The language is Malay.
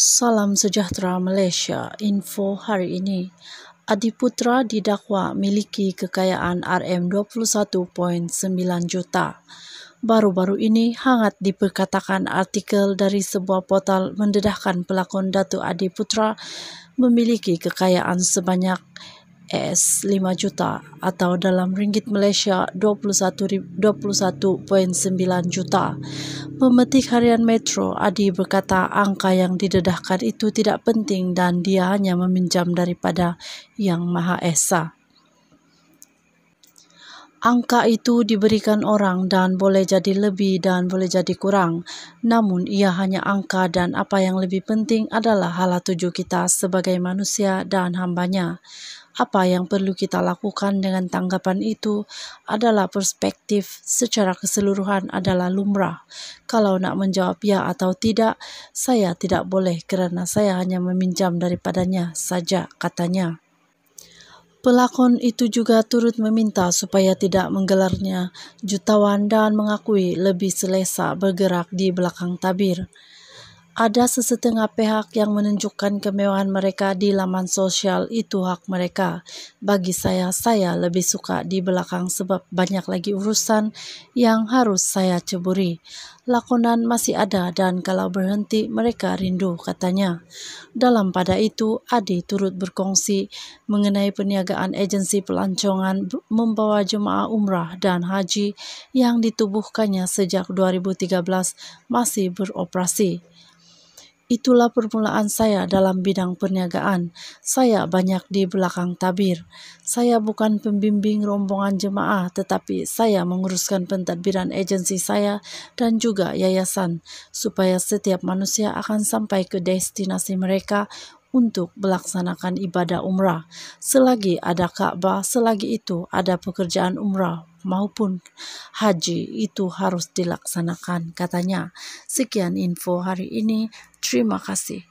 Salam sejahtera Malaysia. Info hari ini. Adi Putra didakwa miliki kekayaan RM21.9 juta. Baru-baru ini hangat diperkatakan artikel dari sebuah portal mendedahkan pelakon Datu Putra memiliki kekayaan sebanyak US 5 juta atau dalam ringgit Malaysia 21.21.9 juta. Pemetik harian Metro Adi berkata angka yang didedahkan itu tidak penting dan dia hanya meminjam daripada Yang Maha Esa. Angka itu diberikan orang dan boleh jadi lebih dan boleh jadi kurang. Namun ia hanya angka dan apa yang lebih penting adalah hala tuju kita sebagai manusia dan hambanya. Apa yang perlu kita lakukan dengan tanggapan itu adalah perspektif secara keseluruhan adalah lumrah. Kalau nak menjawab ya atau tidak, saya tidak boleh kerana saya hanya meminjam daripadanya saja katanya. Pelakon itu juga turut meminta supaya tidak menggelarnya jutawan dan mengakui lebih selesa bergerak di belakang tabir. Ada sesetengah pihak yang menunjukkan kemewahan mereka di laman sosial itu hak mereka. Bagi saya, saya lebih suka di belakang sebab banyak lagi urusan yang harus saya ceburi. Lakonan masih ada dan kalau berhenti mereka rindu katanya. Dalam pada itu, Adi turut berkongsi mengenai peniagaan agensi pelancongan membawa jemaah umrah dan haji yang ditubuhkannya sejak 2013 masih beroperasi. Itulah permulaan saya dalam bidang perniagaan. Saya banyak di belakang tabir. Saya bukan pembimbing rombongan jemaah, tetapi saya menguruskan pentadbiran agensi saya dan juga yayasan supaya setiap manusia akan sampai ke destinasi mereka untuk melaksanakan ibadah umrah. Selagi ada Ka'bah, selagi itu ada pekerjaan umrah maupun haji itu harus dilaksanakan, katanya. Sekian info hari ini. Terima kasih.